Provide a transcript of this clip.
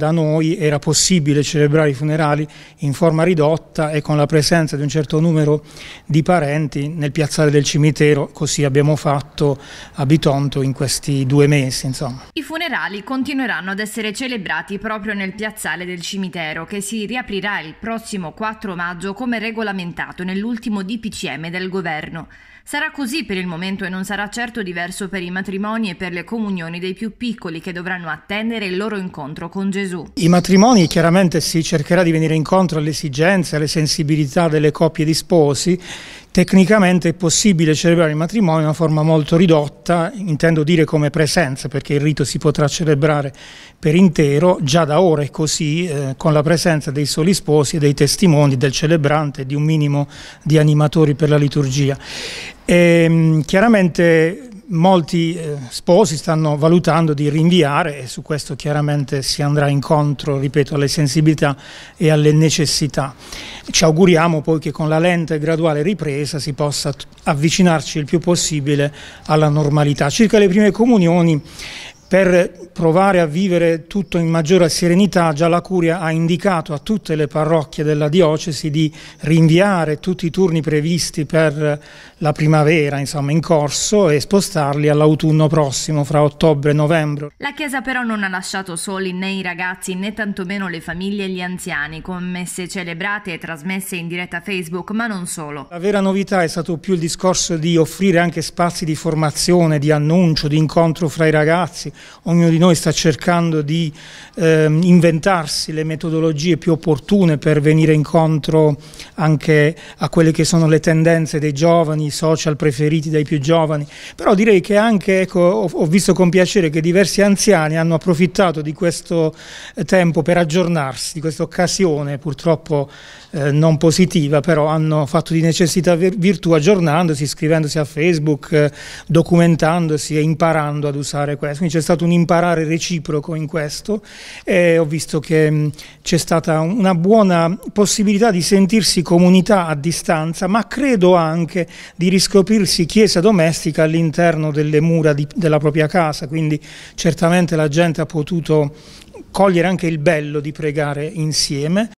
da noi era possibile celebrare i funerali in forma ridotta e con la presenza di un certo numero di parenti nel piazzale del cimitero, così abbiamo fatto a Bitonto in questi due mesi. Insomma. I funerali continueranno ad essere celebrati proprio nel piazzale del cimitero che si riaprirà il prossimo 4 maggio come regolamentato nell'ultimo DPCM del governo. Sarà così per il momento e non sarà certo diverso per i matrimoni e per le comunioni dei più piccoli che dovranno attendere il loro incontro con Gesù. Gesù. I matrimoni chiaramente si cercherà di venire incontro alle esigenze, alle sensibilità delle coppie di sposi. Tecnicamente è possibile celebrare il matrimonio in una forma molto ridotta, intendo dire come presenza, perché il rito si potrà celebrare per intero, già da ora è così, eh, con la presenza dei soli sposi e dei testimoni, del celebrante, e di un minimo di animatori per la liturgia. E, ehm, chiaramente molti eh, sposi stanno valutando di rinviare e su questo chiaramente si andrà incontro, ripeto, alle sensibilità e alle necessità. Ci auguriamo poi che con la lenta e graduale ripresa si possa avvicinarci il più possibile alla normalità. Circa le prime comunioni, per provare a vivere tutto in maggiore serenità, già la Curia ha indicato a tutte le parrocchie della diocesi di rinviare tutti i turni previsti per la primavera, insomma, in corso e spostarli all'autunno prossimo, fra ottobre e novembre. La Chiesa però non ha lasciato soli né i ragazzi né tantomeno le famiglie e gli anziani, con messe celebrate e trasmesse in diretta Facebook, ma non solo. La vera novità è stato più il discorso di offrire anche spazi di formazione, di annuncio, di incontro fra i ragazzi ognuno di noi sta cercando di eh, inventarsi le metodologie più opportune per venire incontro anche a quelle che sono le tendenze dei giovani, i social preferiti dai più giovani, però direi che anche, ecco, ho, visto con piacere che diversi anziani hanno approfittato di questo eh, tempo per aggiornarsi, di questa occasione purtroppo eh, non positiva, però hanno fatto di necessità virtù aggiornandosi, iscrivendosi a Facebook, eh, documentandosi e imparando ad usare questo. Quindi c'è stato un imparare reciproco in questo e ho visto che c'è stata una buona possibilità di sentirsi comunità a distanza, ma credo anche di riscoprirsi chiesa domestica all'interno delle mura di, della propria casa, quindi certamente la gente ha potuto cogliere anche il bello di pregare insieme.